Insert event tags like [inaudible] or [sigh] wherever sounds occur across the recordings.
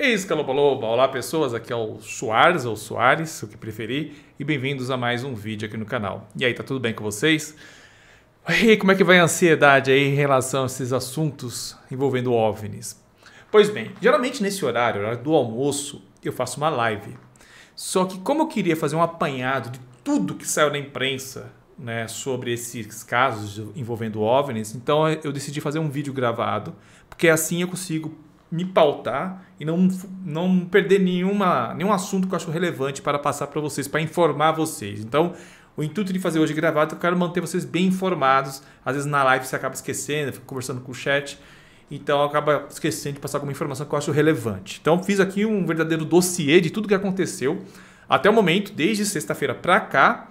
Eis Caloba Olá pessoas, aqui é o Soares ou Soares, o que preferir, e bem-vindos a mais um vídeo aqui no canal. E aí, tá tudo bem com vocês? E como é que vai a ansiedade aí em relação a esses assuntos envolvendo OVNIs? Pois bem, geralmente nesse horário, horário do almoço, eu faço uma live. Só que como eu queria fazer um apanhado de tudo que saiu na imprensa né, sobre esses casos envolvendo OVNIs, então eu decidi fazer um vídeo gravado, porque assim eu consigo me pautar e não, não perder nenhuma, nenhum assunto que eu acho relevante para passar para vocês, para informar vocês. Então, o intuito de fazer hoje gravado, eu quero manter vocês bem informados. Às vezes na live você acaba esquecendo, fica conversando com o chat, então acaba esquecendo de passar alguma informação que eu acho relevante. Então, fiz aqui um verdadeiro dossiê de tudo que aconteceu até o momento, desde sexta-feira para cá.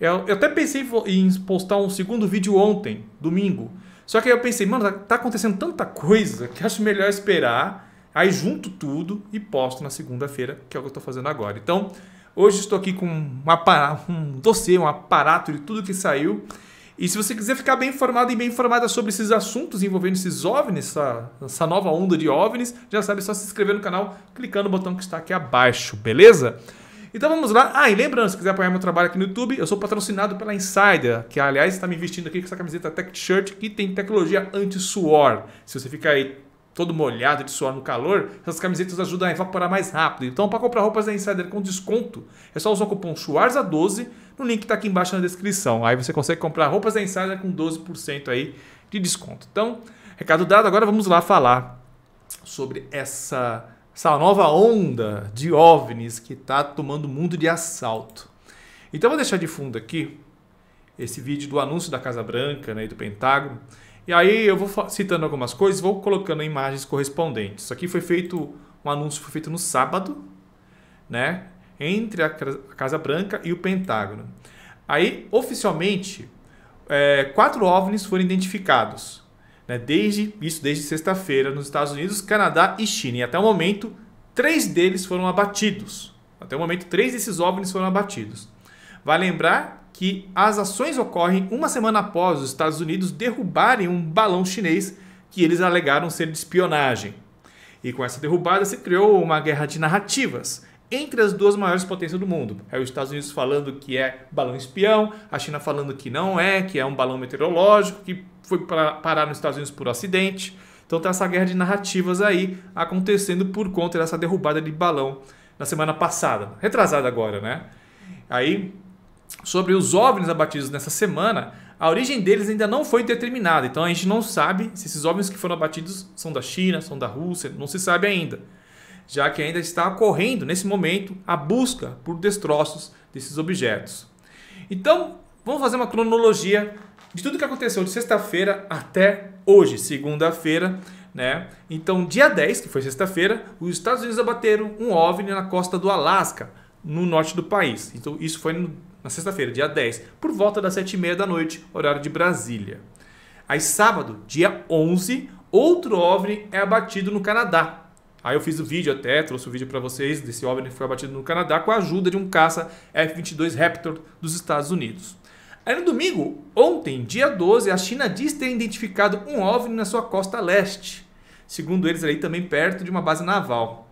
Eu, eu até pensei em postar um segundo vídeo ontem, domingo, só que aí eu pensei, mano, tá, tá acontecendo tanta coisa que acho melhor esperar. Aí junto tudo e posto na segunda-feira, que é o que eu estou fazendo agora. Então, hoje estou aqui com um dossiê, um aparato de tudo que saiu. E se você quiser ficar bem informado e bem informada sobre esses assuntos envolvendo esses OVNIs, essa, essa nova onda de OVNIs, já sabe, é só se inscrever no canal clicando no botão que está aqui abaixo, beleza? Então vamos lá. Ah, e lembrando, se quiser apoiar meu trabalho aqui no YouTube, eu sou patrocinado pela Insider, que aliás está me vestindo aqui com essa camiseta Tech Shirt que tem tecnologia anti-suor. Se você ficar aí todo molhado de suor no calor, essas camisetas ajudam a evaporar mais rápido. Então, para comprar roupas da Insider com desconto, é só usar o cupom SCHUARZA12 no link que está aqui embaixo na descrição. Aí você consegue comprar roupas da Insider com 12% aí de desconto. Então, recado dado, agora vamos lá falar sobre essa essa nova onda de OVNIs que está tomando o mundo de assalto. Então vou deixar de fundo aqui esse vídeo do anúncio da Casa Branca né, e do Pentágono. E aí eu vou citando algumas coisas, vou colocando imagens correspondentes. Isso aqui foi feito, um anúncio foi feito no sábado, né? Entre a Casa Branca e o Pentágono. Aí, oficialmente, é, quatro OVNIs foram identificados né? desde isso desde sexta-feira nos Estados Unidos, Canadá e China. E até o momento, três deles foram abatidos. Até o momento, três desses OVNIs foram abatidos. Vai vale lembrar que as ações ocorrem uma semana após os Estados Unidos derrubarem um balão chinês que eles alegaram ser de espionagem. E com essa derrubada se criou uma guerra de narrativas entre as duas maiores potências do mundo. É os Estados Unidos falando que é balão espião, a China falando que não é, que é um balão meteorológico, que foi pra, parar nos Estados Unidos por acidente. Então tá essa guerra de narrativas aí acontecendo por conta dessa derrubada de balão na semana passada, retrasada agora, né? Aí, sobre os OVNIs abatidos nessa semana, a origem deles ainda não foi determinada, então a gente não sabe se esses OVNIs que foram abatidos são da China, são da Rússia, não se sabe ainda já que ainda está ocorrendo nesse momento a busca por destroços desses objetos. Então, vamos fazer uma cronologia de tudo que aconteceu de sexta-feira até hoje, segunda-feira, né? Então, dia 10, que foi sexta-feira, os Estados Unidos abateram um OVNI na costa do Alasca, no norte do país. Então, isso foi no, na sexta-feira, dia 10, por volta das 7h30 da noite, horário de Brasília. Aí, sábado, dia 11, outro OVNI é abatido no Canadá, Aí eu fiz o vídeo até, trouxe o vídeo para vocês desse OVNI que foi abatido no Canadá com a ajuda de um caça F-22 Raptor dos Estados Unidos. Aí no domingo, ontem, dia 12, a China diz ter identificado um OVNI na sua costa leste. Segundo eles, ali também perto de uma base naval.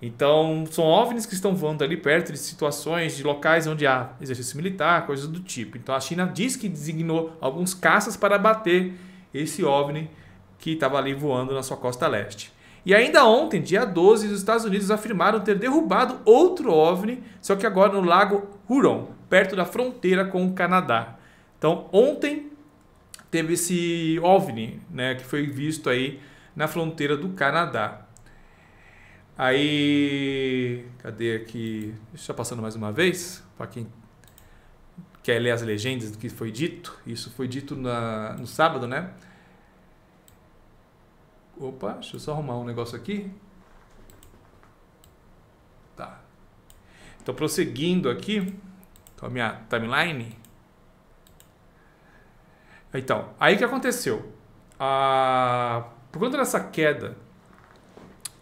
Então, são OVNIs que estão voando ali perto de situações, de locais onde há exercício militar, coisas do tipo. Então, a China diz que designou alguns caças para abater esse OVNI que estava ali voando na sua costa leste. E ainda ontem, dia 12, os Estados Unidos afirmaram ter derrubado outro OVNI, só que agora no Lago Huron, perto da fronteira com o Canadá. Então, ontem teve esse OVNI, né, que foi visto aí na fronteira do Canadá. Aí, cadê aqui? Deixa eu passando mais uma vez, para quem quer ler as legendas do que foi dito. Isso foi dito na, no sábado, né? Opa, deixa eu só arrumar um negócio aqui. Tá. Então, prosseguindo aqui com então, a minha timeline. Então, aí que aconteceu? Ah, por conta dessa queda,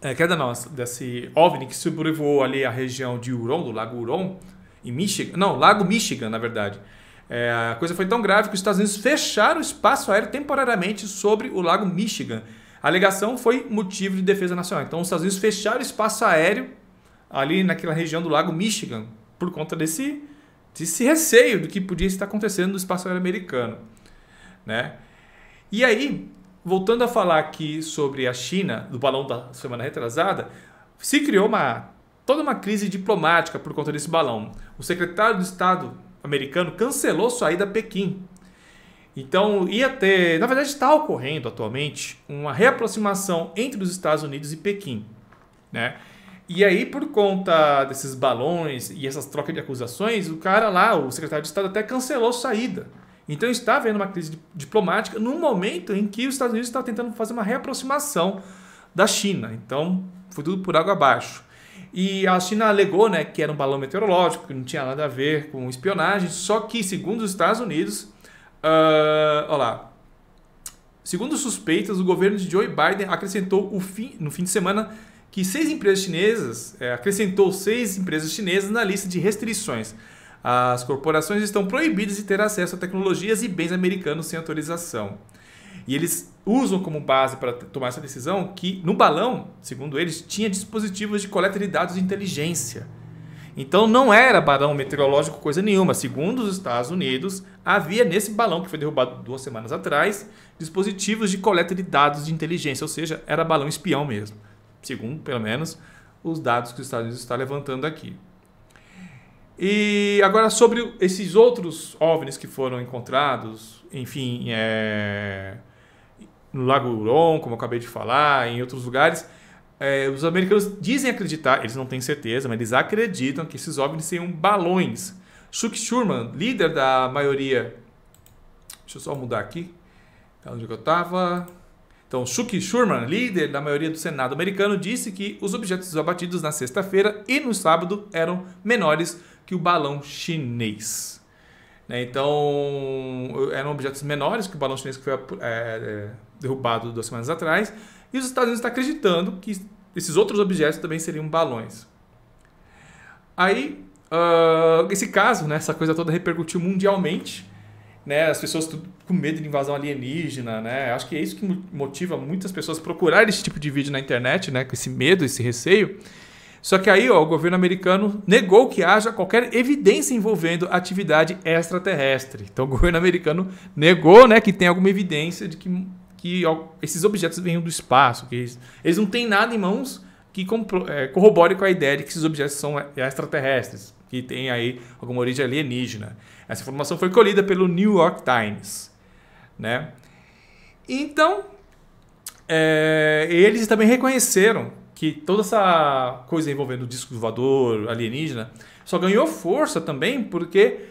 é, queda nossa, desse OVNI que sobrevoou ali a região de Huron, do Lago Huron, em Michigan, não, Lago Michigan, na verdade. É, a coisa foi tão grave que os Estados Unidos fecharam o espaço aéreo temporariamente sobre o Lago Michigan a alegação foi motivo de defesa nacional. Então, os Estados Unidos fecharam o espaço aéreo ali naquela região do lago Michigan por conta desse, desse receio do que podia estar acontecendo no espaço aéreo americano. Né? E aí, voltando a falar aqui sobre a China, do balão da semana retrasada, se criou uma, toda uma crise diplomática por conta desse balão. O secretário de Estado americano cancelou sua ida a Pequim então, ia ter, na verdade, está ocorrendo atualmente uma reaproximação entre os Estados Unidos e Pequim, né? E aí, por conta desses balões e essas trocas de acusações, o cara lá, o secretário de Estado, até cancelou saída. Então, está havendo uma crise diplomática num momento em que os Estados Unidos estão tentando fazer uma reaproximação da China. Então, foi tudo por água abaixo. E a China alegou né, que era um balão meteorológico, que não tinha nada a ver com espionagem, só que, segundo os Estados Unidos, Uh, Segundo suspeitas, o governo de Joe Biden acrescentou fim, no fim de semana que seis empresas chinesas é, acrescentou seis empresas chinesas na lista de restrições. As corporações estão proibidas de ter acesso a tecnologias e bens americanos sem autorização. E eles usam como base para tomar essa decisão que no balão, segundo eles, tinha dispositivos de coleta de dados de inteligência. Então não era balão meteorológico coisa nenhuma. Segundo os Estados Unidos, havia nesse balão que foi derrubado duas semanas atrás dispositivos de coleta de dados de inteligência, ou seja, era balão espião mesmo. Segundo, pelo menos, os dados que os Estados Unidos está levantando aqui. E agora sobre esses outros OVNIs que foram encontrados, enfim, é... no Lago Huron, como eu acabei de falar, em outros lugares é, os americanos dizem acreditar, eles não têm certeza, mas eles acreditam que esses OVNIs seriam balões. Chuck Schumann, líder da maioria. Deixa eu só mudar aqui. Tá onde eu estava. Então, Chuck Schumann, líder da maioria do Senado americano, disse que os objetos abatidos na sexta-feira e no sábado eram menores que o balão chinês. Né, então, eram objetos menores que o balão chinês que foi é, é, derrubado duas semanas atrás. E os Estados Unidos estão acreditando que esses outros objetos também seriam balões. Aí, uh, esse caso, né, essa coisa toda repercutiu mundialmente. Né, as pessoas com medo de invasão alienígena, né? Acho que é isso que motiva muitas pessoas a procurar esse tipo de vídeo na internet, né? Com esse medo, esse receio. Só que aí ó, o governo americano negou que haja qualquer evidência envolvendo atividade extraterrestre. Então o [laughs] governo americano negou né, que tem alguma evidência de que, que esses objetos venham do espaço, que eles, eles não têm nada em mãos que é, corrobore com a ideia de que esses objetos são extraterrestres, que tem aí alguma origem alienígena. Essa informação foi colhida pelo New York Times. Né? Então, é, eles também reconheceram que toda essa coisa envolvendo o disco voador, alienígena, só ganhou força também porque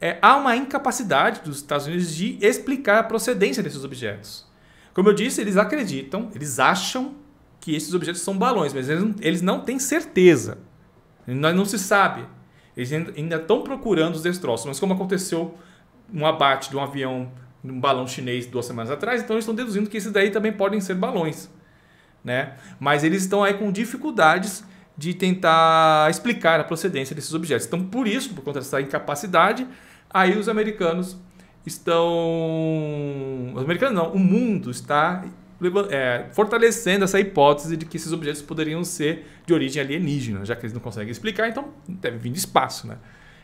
é, há uma incapacidade dos Estados Unidos de explicar a procedência desses objetos. Como eu disse, eles acreditam, eles acham que esses objetos são balões, mas eles não, eles não têm certeza. Não, não se sabe. Eles ainda estão procurando os destroços, mas como aconteceu um abate de um avião, de um balão chinês duas semanas atrás, então eles estão deduzindo que esses daí também podem ser balões né? Mas eles estão aí com dificuldades de tentar explicar a procedência desses objetos. Então, por isso, por conta dessa incapacidade, aí os americanos estão. Os americanos não, o mundo está é, fortalecendo essa hipótese de que esses objetos poderiam ser de origem alienígena, já que eles não conseguem explicar, então deve vir de espaço, né?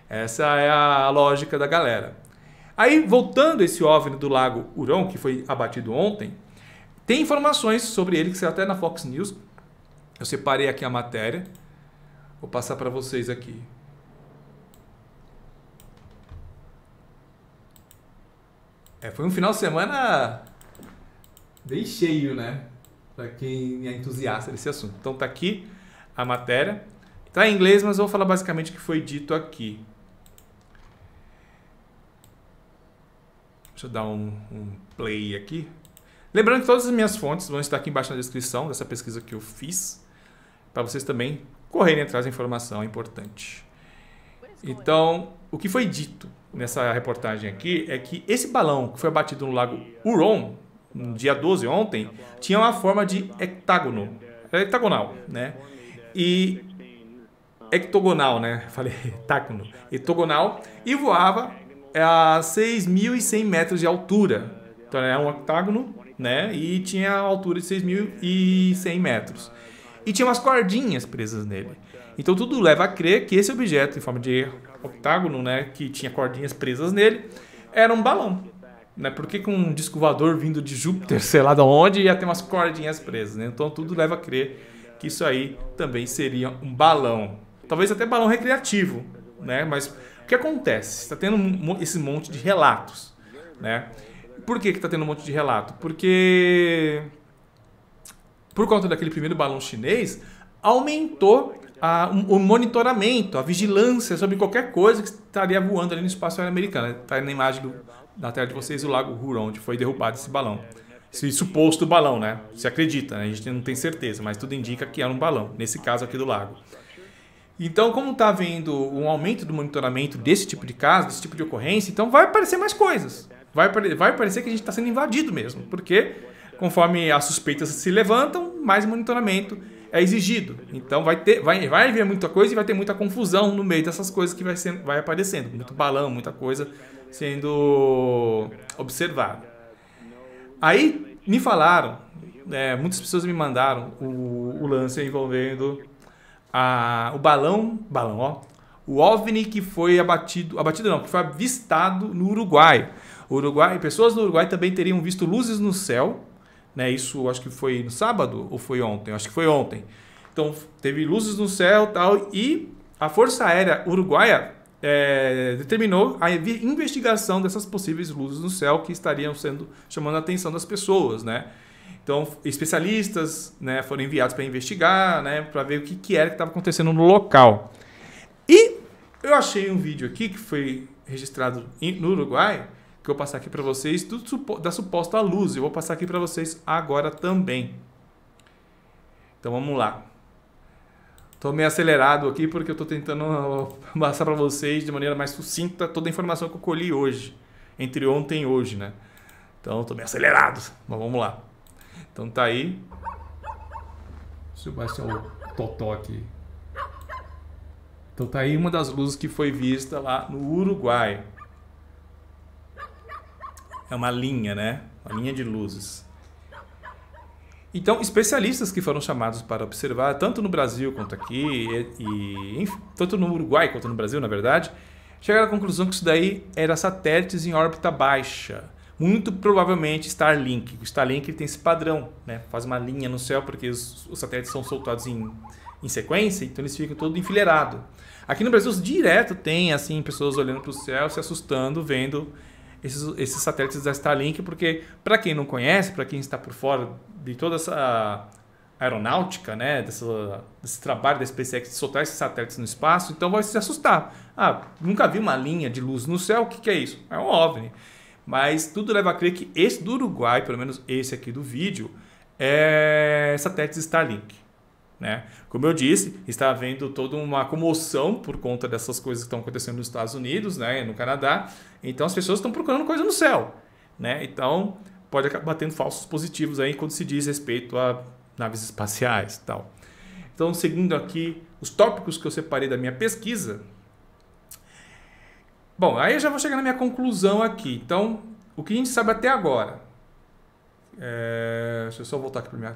Essa é a lógica da galera. Aí, voltando esse OVNI do lago Huron, que foi abatido ontem, tem informações sobre ele, que saiu até na Fox News. Eu separei aqui a matéria. Vou passar para vocês aqui. É, foi um final de semana bem cheio, né? Para quem é entusiasta desse assunto. Então tá aqui a matéria. Tá em inglês, mas eu vou falar basicamente o que foi dito aqui. Deixa eu dar um, um play aqui. Lembrando que todas as minhas fontes vão estar aqui embaixo na descrição dessa pesquisa que eu fiz, para vocês também correrem atrás da informação é importante. Então, o que foi dito nessa reportagem aqui é que esse balão que foi abatido no lago Huron, no dia 12 ontem, tinha uma forma de hectágono, é hectagonal, né? E hectogonal, né? [laughs] Falei hectágono, hectogonal e voava a 6.100 metros de altura. Então é um hectágono né? E tinha a altura de 6.100 metros. E tinha umas cordinhas presas nele. Então tudo leva a crer que esse objeto, em forma de octágono, né, que tinha cordinhas presas nele, era um balão. Né? Por que, que um disco voador vindo de Júpiter, sei lá de onde, ia ter umas cordinhas presas? Né? Então tudo leva a crer que isso aí também seria um balão. Talvez até balão recreativo, né? Mas o que acontece? Está tendo esse monte de relatos, né? Por que está tendo um monte de relato? Porque, por conta daquele primeiro balão chinês, aumentou a, o monitoramento, a vigilância sobre qualquer coisa que estaria voando ali no espaço aéreo americano. Está na imagem do, da tela de vocês o lago Huron, onde foi derrubado esse balão. Esse suposto balão, né? Se acredita, né? a gente não tem certeza, mas tudo indica que era um balão, nesse caso aqui do lago. Então, como está havendo um aumento do monitoramento desse tipo de caso, desse tipo de ocorrência, então vai aparecer mais coisas vai, vai parecer que a gente está sendo invadido mesmo, porque conforme as suspeitas se levantam, mais monitoramento é exigido. Então vai ter, vai, vai haver muita coisa e vai ter muita confusão no meio dessas coisas que vai, ser vai aparecendo, muito balão, muita coisa sendo observada. Aí me falaram, é, muitas pessoas me mandaram o, o lance envolvendo a, o balão, balão, ó, o OVNI que foi abatido, abatido não, que foi avistado no Uruguai. O Uruguai, pessoas do Uruguai também teriam visto luzes no céu, né? Isso acho que foi no sábado ou foi ontem? Acho que foi ontem. Então teve luzes no céu, tal e a Força Aérea Uruguaia é, determinou a investigação dessas possíveis luzes no céu que estariam sendo chamando a atenção das pessoas, né? Então, especialistas né, foram enviados para investigar, né, para ver o que, que era que estava acontecendo no local. E eu achei um vídeo aqui que foi registrado no Uruguai que eu passar aqui para vocês do, da suposta luz. Eu vou passar aqui para vocês agora também. Então vamos lá. Estou meio acelerado aqui porque eu estou tentando [laughs] passar para vocês de maneira mais sucinta toda a informação que eu colhi hoje, entre ontem e hoje, né? Então estou meio acelerado, mas vamos lá. Então tá aí. Deixa eu baixar o totó aqui. Então tá aí uma das luzes que foi vista lá no Uruguai. É uma linha, né? Uma linha de luzes. Então, especialistas que foram chamados para observar, tanto no Brasil quanto aqui, e, e tanto no Uruguai quanto no Brasil, na verdade, chegaram à conclusão que isso daí era satélites em órbita baixa. Muito provavelmente Starlink. O Starlink tem esse padrão, né? faz uma linha no céu, porque os, os satélites são soltados em, em sequência, então eles ficam todo enfileirado. Aqui no Brasil, direto tem assim pessoas olhando para o céu, se assustando, vendo esses, esses satélites da Starlink, porque para quem não conhece, para quem está por fora de toda essa aeronáutica, né, desse, desse trabalho da SpaceX de soltar esses satélites no espaço, então vai se assustar. Ah, nunca vi uma linha de luz no céu, o que, que é isso? É um OVNI. Mas tudo leva a crer que esse do Uruguai, pelo menos esse aqui do vídeo, é satélite Starlink. Né? Como eu disse, está havendo toda uma comoção por conta dessas coisas que estão acontecendo nos Estados Unidos, né, no Canadá. Então as pessoas estão procurando coisa no céu. Né? Então pode acabar tendo falsos positivos aí quando se diz respeito a naves espaciais tal. Então, seguindo aqui os tópicos que eu separei da minha pesquisa. Bom, aí eu já vou chegar na minha conclusão aqui. Então, o que a gente sabe até agora. É... Deixa eu só voltar aqui para minha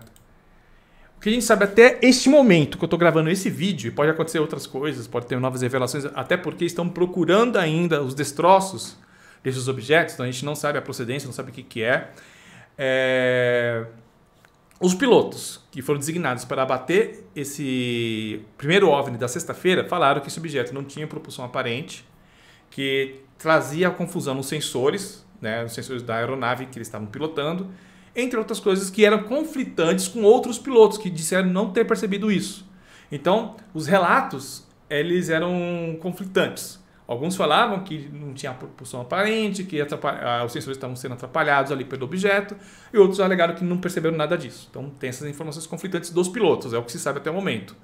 o que a gente sabe até este momento que eu estou gravando esse vídeo, e pode acontecer outras coisas, pode ter novas revelações, até porque estão procurando ainda os destroços desses objetos, então a gente não sabe a procedência, não sabe o que, que é. é. Os pilotos que foram designados para abater esse primeiro OVNI da sexta-feira falaram que esse objeto não tinha propulsão aparente, que trazia confusão nos sensores, né, nos sensores da aeronave que eles estavam pilotando, entre outras coisas que eram conflitantes com outros pilotos que disseram não ter percebido isso. Então, os relatos eles eram conflitantes. Alguns falavam que não tinha propulsão aparente, que ah, os sensores estavam sendo atrapalhados ali pelo objeto, e outros alegaram que não perceberam nada disso. Então, tem essas informações conflitantes dos pilotos, é o que se sabe até o momento.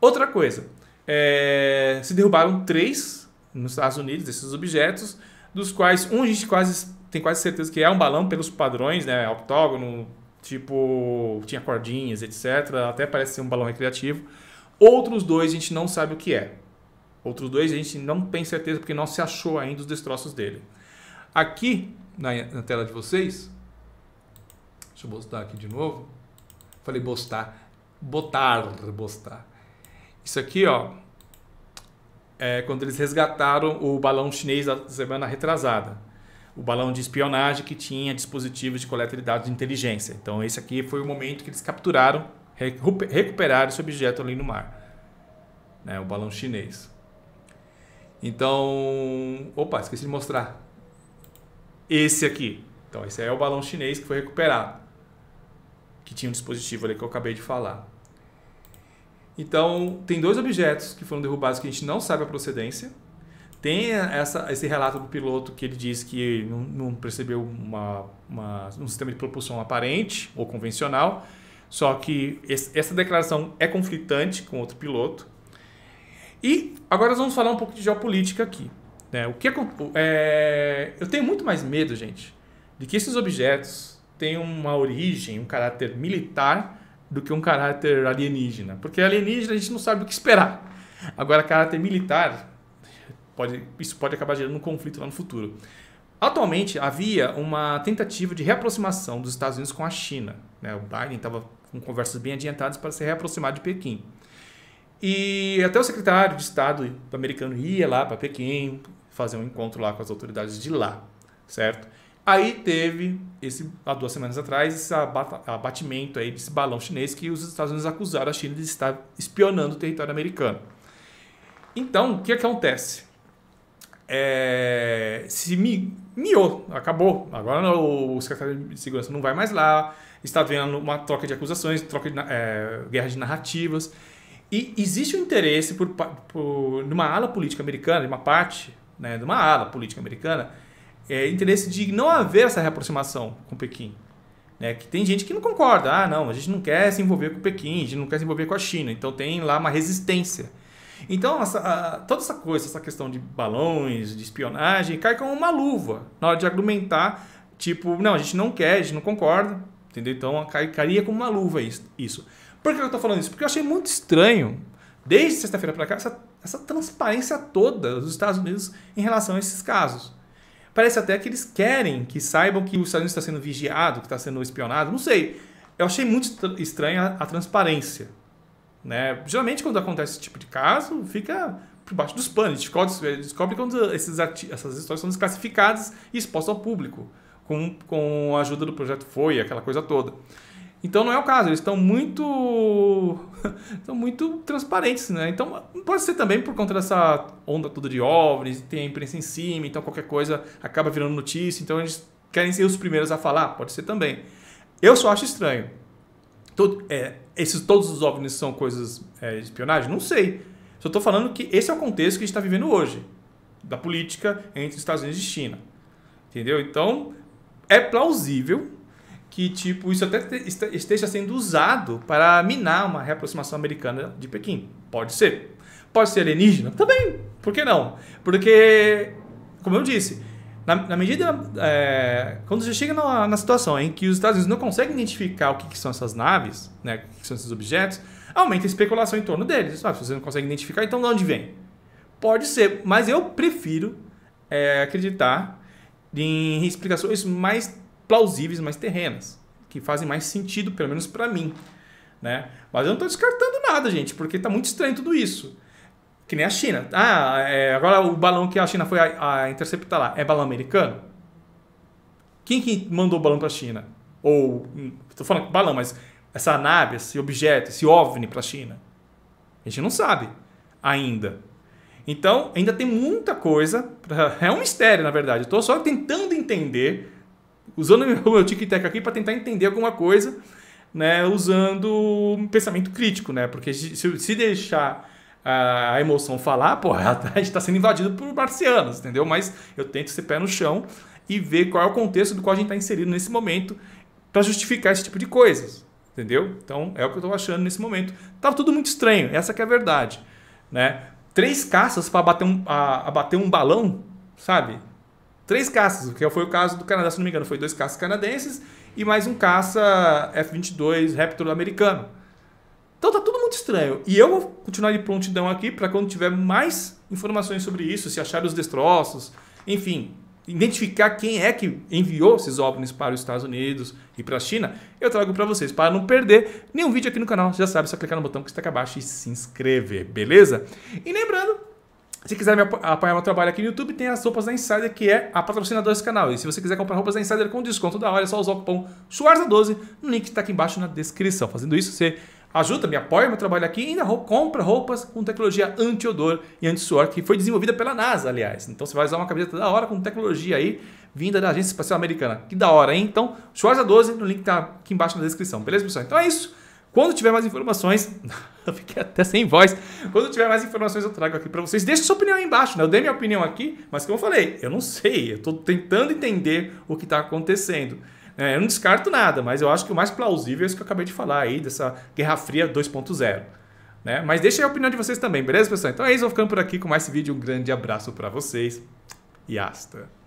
Outra coisa, é, se derrubaram três nos Estados Unidos desses objetos, dos quais um a gente quase tenho quase certeza que é um balão pelos padrões, né? Octógono, tipo, tinha cordinhas, etc. Até parece ser um balão recreativo. Outros dois a gente não sabe o que é. Outros dois a gente não tem certeza porque não se achou ainda os destroços dele. Aqui na, na tela de vocês, deixa eu botar aqui de novo. Falei bostar, botar, bostar. Isso aqui, ó, é quando eles resgataram o balão chinês da semana retrasada o balão de espionagem que tinha dispositivos de coleta de dados de inteligência. Então, esse aqui foi o momento que eles capturaram, recuperaram esse objeto ali no mar, né? o balão chinês. Então, opa, esqueci de mostrar. Esse aqui. Então, esse é o balão chinês que foi recuperado, que tinha um dispositivo ali que eu acabei de falar. Então, tem dois objetos que foram derrubados que a gente não sabe a procedência. Tem essa, esse relato do piloto que ele diz que não, não percebeu uma, uma, um sistema de propulsão aparente ou convencional, só que esse, essa declaração é conflitante com outro piloto. E agora nós vamos falar um pouco de geopolítica aqui. Né? O que é, é, eu tenho muito mais medo, gente, de que esses objetos tenham uma origem, um caráter militar, do que um caráter alienígena. Porque alienígena a gente não sabe o que esperar. Agora, caráter militar, pode, isso pode acabar gerando um conflito lá no futuro. Atualmente, havia uma tentativa de reaproximação dos Estados Unidos com a China. Né? O Biden estava com conversas bem adiantadas para se reaproximar de Pequim. E até o secretário de Estado americano ia lá para Pequim fazer um encontro lá com as autoridades de lá, certo? Aí teve, esse, há duas semanas atrás, esse abatimento aí desse balão chinês que os Estados Unidos acusaram a China de estar espionando o território americano. Então, o que acontece? é, se mi, miou, acabou. Agora o secretário de segurança não vai mais lá, está vendo uma troca de acusações, troca de, é, guerra de narrativas. E existe um interesse por, por numa ala política americana, de uma parte, né, de uma ala política americana, é, interesse de não haver essa reaproximação com Pequim. Né? Que tem gente que não concorda, ah, não, a gente não quer se envolver com Pequim, a gente não quer se envolver com a China. Então tem lá uma resistência. Então, essa, a, toda essa coisa, essa questão de balões, de espionagem, cai como uma luva na hora de argumentar, tipo, não, a gente não quer, a gente não concorda, entendeu? Então, cai, cairia como uma luva isso. Por que eu estou falando isso? Porque eu achei muito estranho, desde sexta-feira para cá, essa, essa transparência toda dos Estados Unidos em relação a esses casos. Parece até que eles querem que saibam que o Estados Unidos está sendo vigiado, que está sendo espionado, não sei. Eu achei muito estranha a transparência. Né? Geralmente, quando acontece esse tipo de caso, fica por baixo dos panos. Descobre, descobre quando esses essas histórias são desclassificadas e expostas ao público, com, com a ajuda do projeto Foi, aquela coisa toda. Então não é o caso, eles estão muito [laughs] estão muito transparentes, né? Então pode ser também por conta dessa onda toda de OVNIs, tem a imprensa em cima, então qualquer coisa acaba virando notícia, então eles querem ser os primeiros a falar, pode ser também. Eu só acho estranho. Todo, é, esses, todos os OVNIs são coisas é, de espionagem? Não sei. Só estou falando que esse é o contexto que a gente está vivendo hoje, da política entre Estados Unidos e China. Entendeu? Então, é plausível que tipo isso até esteja sendo usado para minar uma reaproximação americana de Pequim. Pode ser. Pode ser alienígena? Também. Por que não? Porque, como eu disse, na, na medida. É, quando você chega na, na, situação em que os Estados Unidos não conseguem identificar o que, que são essas naves, né, o que são esses objetos, aumenta a especulação em torno deles. Ah, se você não consegue identificar, então de onde vem? Pode ser, mas eu prefiro é, acreditar em explicações mais plausíveis, mais terrenas, que fazem mais sentido, pelo menos para mim. Né? Mas eu não estou descartando nada, gente, porque está muito estranho tudo isso. Que nem a China. Ah, é, agora o balão que a China foi a, a interceptar lá é balão americano? Quem que mandou o balão para a China? Ou, estou hum, falando balão, mas essa nave, esse objeto, esse OVNI para a China? A gente não sabe ainda. Então, ainda tem muita coisa. Pra... É um mistério, na verdade. estou só tentando entender, usando o meu [laughs] tic-tac aqui para tentar entender alguma coisa, né? usando um pensamento crítico, né? Porque se, se deixar a emoção falar, pô, [laughs] a gente está sendo invadido por marcianos, entendeu? Mas eu tento ser pé no chão e ver qual é o contexto do qual a gente está inserido nesse momento para justificar esse tipo de coisas, entendeu? Então é o que eu estou achando nesse momento. Tava tá tudo muito estranho, essa é a verdade, né? Três caças para bater um, a, bater um balão, sabe? Três caças, que foi o caso do Canadá, se não me engano, foi dois caças canadenses e mais um caça F-22 Raptor americano. Então tá tudo muito estranho. E eu vou continuar de prontidão aqui para quando tiver mais informações sobre isso, se achar os destroços, enfim, identificar quem é que enviou esses OVNIs para os Estados Unidos e para a China, eu trago para vocês, para não perder nenhum vídeo aqui no canal. já sabe, é só clicar no botão que está aqui abaixo e se inscrever, beleza? E lembrando, se quiser me apoiar meu trabalho aqui no YouTube, tem as roupas da Insider, que é a patrocinadora desse canal. E se você quiser comprar roupas da Insider com desconto da hora, é só usar o cupom SUARZA12 no link que está aqui embaixo na descrição. Fazendo isso, você ajuda, me apoia no meu trabalho aqui e ainda compra roupas com tecnologia anti-odor e anti-suor, que foi desenvolvida pela NASA, aliás. Então você vai usar uma camiseta da hora com tecnologia aí, vinda da Agência Espacial Americana. Que da hora, hein? Então, Schwarza 12, no link tá aqui embaixo na descrição. Beleza, pessoal? Então é isso. Quando tiver mais informações, [laughs] eu fiquei até sem voz. Quando tiver mais informações, eu trago aqui para vocês. Deixe sua opinião aí embaixo, né? Eu dei minha opinião aqui, mas como eu falei, eu não sei. Eu estou tentando entender o que está acontecendo. É, eu não descarto nada, mas eu acho que o mais plausível é isso que eu acabei de falar aí, dessa Guerra Fria 2.0. Né? Mas deixa a opinião de vocês também, beleza, pessoal? Então é isso, vou ficando por aqui com mais esse vídeo. Um grande abraço para vocês e hasta!